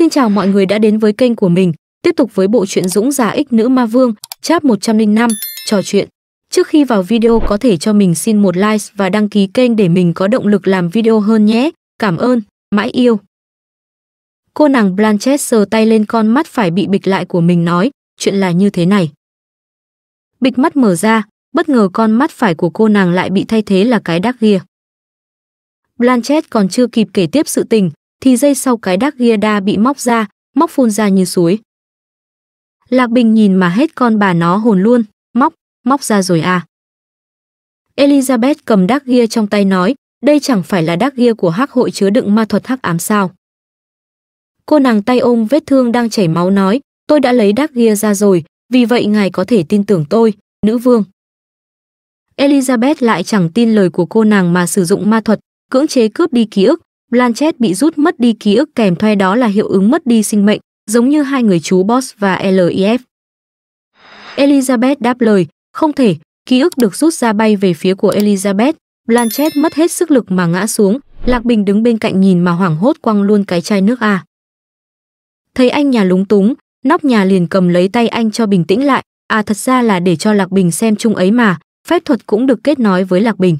Xin chào mọi người đã đến với kênh của mình, tiếp tục với bộ truyện Dũng giả x nữ ma vương, chap 105, trò chuyện. Trước khi vào video có thể cho mình xin một like và đăng ký kênh để mình có động lực làm video hơn nhé. Cảm ơn, mãi yêu. Cô nàng Blanchett sờ tay lên con mắt phải bị bịch lại của mình nói, chuyện là như thế này. Bịch mắt mở ra, bất ngờ con mắt phải của cô nàng lại bị thay thế là cái đắc ghia. Blanchett còn chưa kịp kể tiếp sự tình, thì dây sau cái đắc ghia đa bị móc ra, móc phun ra như suối. Lạc Bình nhìn mà hết con bà nó hồn luôn, móc, móc ra rồi à. Elizabeth cầm đắc ghia trong tay nói, đây chẳng phải là đắc ghia của hắc hội chứa đựng ma thuật hắc ám sao. Cô nàng tay ôm vết thương đang chảy máu nói, tôi đã lấy đắc ghia ra rồi, vì vậy ngài có thể tin tưởng tôi, nữ vương. Elizabeth lại chẳng tin lời của cô nàng mà sử dụng ma thuật, cưỡng chế cướp đi ký ức, Blanchett bị rút mất đi ký ức kèm theo đó là hiệu ứng mất đi sinh mệnh, giống như hai người chú Boss và LIF. Elizabeth đáp lời, không thể, ký ức được rút ra bay về phía của Elizabeth, Blanchett mất hết sức lực mà ngã xuống, Lạc Bình đứng bên cạnh nhìn mà hoảng hốt quăng luôn cái chai nước à. Thấy anh nhà lúng túng, nóc nhà liền cầm lấy tay anh cho bình tĩnh lại, à thật ra là để cho Lạc Bình xem chung ấy mà, phép thuật cũng được kết nối với Lạc Bình.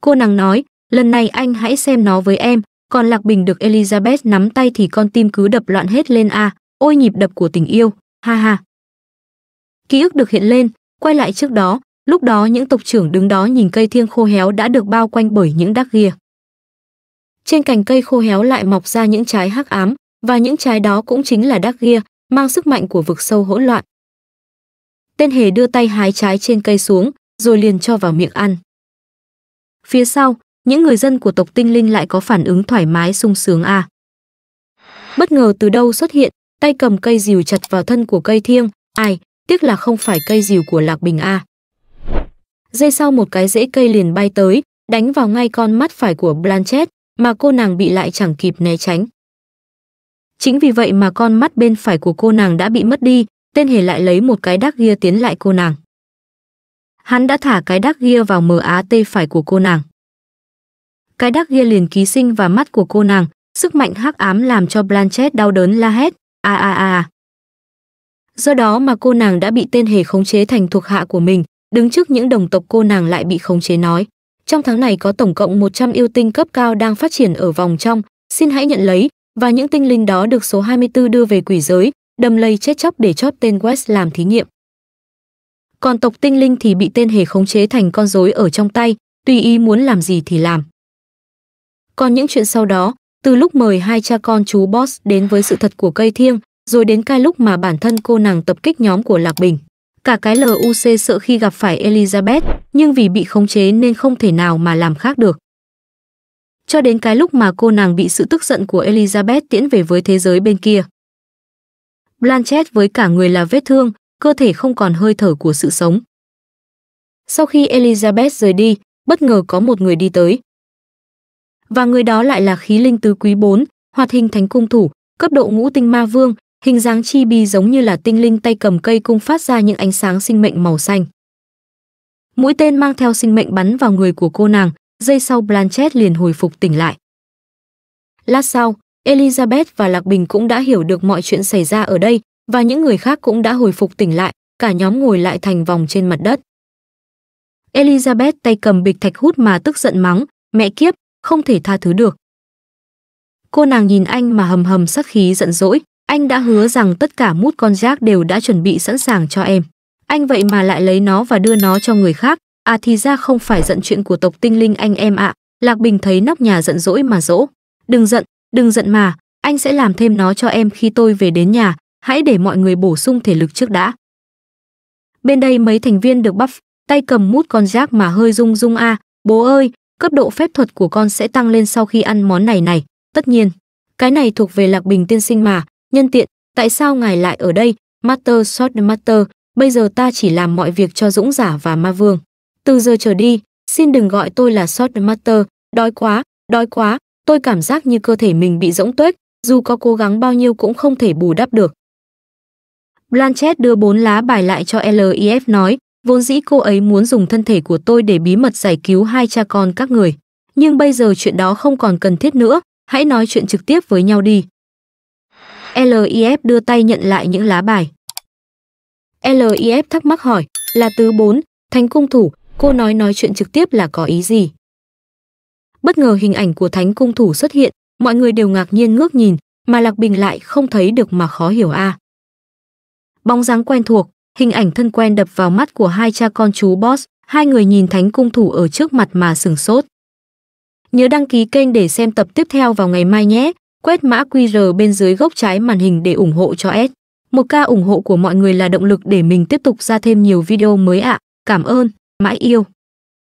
Cô nàng nói, lần này anh hãy xem nó với em còn lạc bình được elizabeth nắm tay thì con tim cứ đập loạn hết lên a à, ôi nhịp đập của tình yêu ha ha ký ức được hiện lên quay lại trước đó lúc đó những tộc trưởng đứng đó nhìn cây thiêng khô héo đã được bao quanh bởi những đắc ghia trên cành cây khô héo lại mọc ra những trái hắc ám và những trái đó cũng chính là đắc ghia mang sức mạnh của vực sâu hỗn loạn tên hề đưa tay hái trái trên cây xuống rồi liền cho vào miệng ăn phía sau những người dân của tộc tinh linh lại có phản ứng thoải mái sung sướng à. Bất ngờ từ đâu xuất hiện, tay cầm cây rìu chặt vào thân của cây thiêng, ai, tiếc là không phải cây rìu của Lạc Bình à? Dây sau một cái rễ cây liền bay tới, đánh vào ngay con mắt phải của Blanchett, mà cô nàng bị lại chẳng kịp né tránh. Chính vì vậy mà con mắt bên phải của cô nàng đã bị mất đi, tên hề lại lấy một cái đắc ghia tiến lại cô nàng. Hắn đã thả cái đắc ghia vào mờ á tê phải của cô nàng. Cái đắc ghia liền ký sinh vào mắt của cô nàng, sức mạnh hắc ám làm cho Blanchett đau đớn la hét, a a a. Do đó mà cô nàng đã bị tên hề khống chế thành thuộc hạ của mình, đứng trước những đồng tộc cô nàng lại bị khống chế nói. Trong tháng này có tổng cộng 100 yêu tinh cấp cao đang phát triển ở vòng trong, xin hãy nhận lấy, và những tinh linh đó được số 24 đưa về quỷ giới, đâm lây chết chóc để chót tên West làm thí nghiệm. Còn tộc tinh linh thì bị tên hề khống chế thành con rối ở trong tay, tùy ý muốn làm gì thì làm. Còn những chuyện sau đó, từ lúc mời hai cha con chú Boss đến với sự thật của cây thiêng, rồi đến cái lúc mà bản thân cô nàng tập kích nhóm của Lạc Bình. Cả cái LUC sợ khi gặp phải Elizabeth, nhưng vì bị khống chế nên không thể nào mà làm khác được. Cho đến cái lúc mà cô nàng bị sự tức giận của Elizabeth tiễn về với thế giới bên kia. Blanchett với cả người là vết thương, cơ thể không còn hơi thở của sự sống. Sau khi Elizabeth rời đi, bất ngờ có một người đi tới, và người đó lại là khí linh tứ quý 4, hoạt hình thánh cung thủ, cấp độ ngũ tinh ma vương, hình dáng chi bi giống như là tinh linh tay cầm cây cung phát ra những ánh sáng sinh mệnh màu xanh. Mũi tên mang theo sinh mệnh bắn vào người của cô nàng, giây sau Blanchett liền hồi phục tỉnh lại. Lát sau, Elizabeth và Lạc Bình cũng đã hiểu được mọi chuyện xảy ra ở đây và những người khác cũng đã hồi phục tỉnh lại, cả nhóm ngồi lại thành vòng trên mặt đất. Elizabeth tay cầm bịch thạch hút mà tức giận mắng, mẹ kiếp, không thể tha thứ được. Cô nàng nhìn anh mà hầm hầm sắc khí giận dỗi, anh đã hứa rằng tất cả mút con rác đều đã chuẩn bị sẵn sàng cho em. Anh vậy mà lại lấy nó và đưa nó cho người khác, à thì ra không phải giận chuyện của tộc tinh linh anh em ạ. À. Lạc Bình thấy nóc nhà giận dỗi mà dỗ. Đừng giận, đừng giận mà, anh sẽ làm thêm nó cho em khi tôi về đến nhà, hãy để mọi người bổ sung thể lực trước đã. Bên đây mấy thành viên được bắp, tay cầm mút con rác mà hơi rung rung a, à. bố ơi, cấp độ phép thuật của con sẽ tăng lên sau khi ăn món này này. Tất nhiên, cái này thuộc về Lạc Bình tiên sinh mà, nhân tiện, tại sao ngài lại ở đây, Master Sword Master, bây giờ ta chỉ làm mọi việc cho Dũng Giả và Ma Vương. Từ giờ trở đi, xin đừng gọi tôi là Sword Master, đói quá, đói quá, tôi cảm giác như cơ thể mình bị rỗng tuếch, dù có cố gắng bao nhiêu cũng không thể bù đắp được. Blanchett đưa bốn lá bài lại cho LIF nói, Vốn dĩ cô ấy muốn dùng thân thể của tôi để bí mật giải cứu hai cha con các người. Nhưng bây giờ chuyện đó không còn cần thiết nữa, hãy nói chuyện trực tiếp với nhau đi. LIF đưa tay nhận lại những lá bài. LIF thắc mắc hỏi, là tứ bốn, thánh cung thủ, cô nói nói chuyện trực tiếp là có ý gì? Bất ngờ hình ảnh của thánh cung thủ xuất hiện, mọi người đều ngạc nhiên ngước nhìn, mà Lạc Bình lại không thấy được mà khó hiểu a. À. Bóng dáng quen thuộc, Hình ảnh thân quen đập vào mắt của hai cha con chú Boss, hai người nhìn thánh cung thủ ở trước mặt mà sừng sốt. Nhớ đăng ký kênh để xem tập tiếp theo vào ngày mai nhé. Quét mã QR bên dưới góc trái màn hình để ủng hộ cho S. Một ca ủng hộ của mọi người là động lực để mình tiếp tục ra thêm nhiều video mới ạ. À. Cảm ơn, mãi yêu.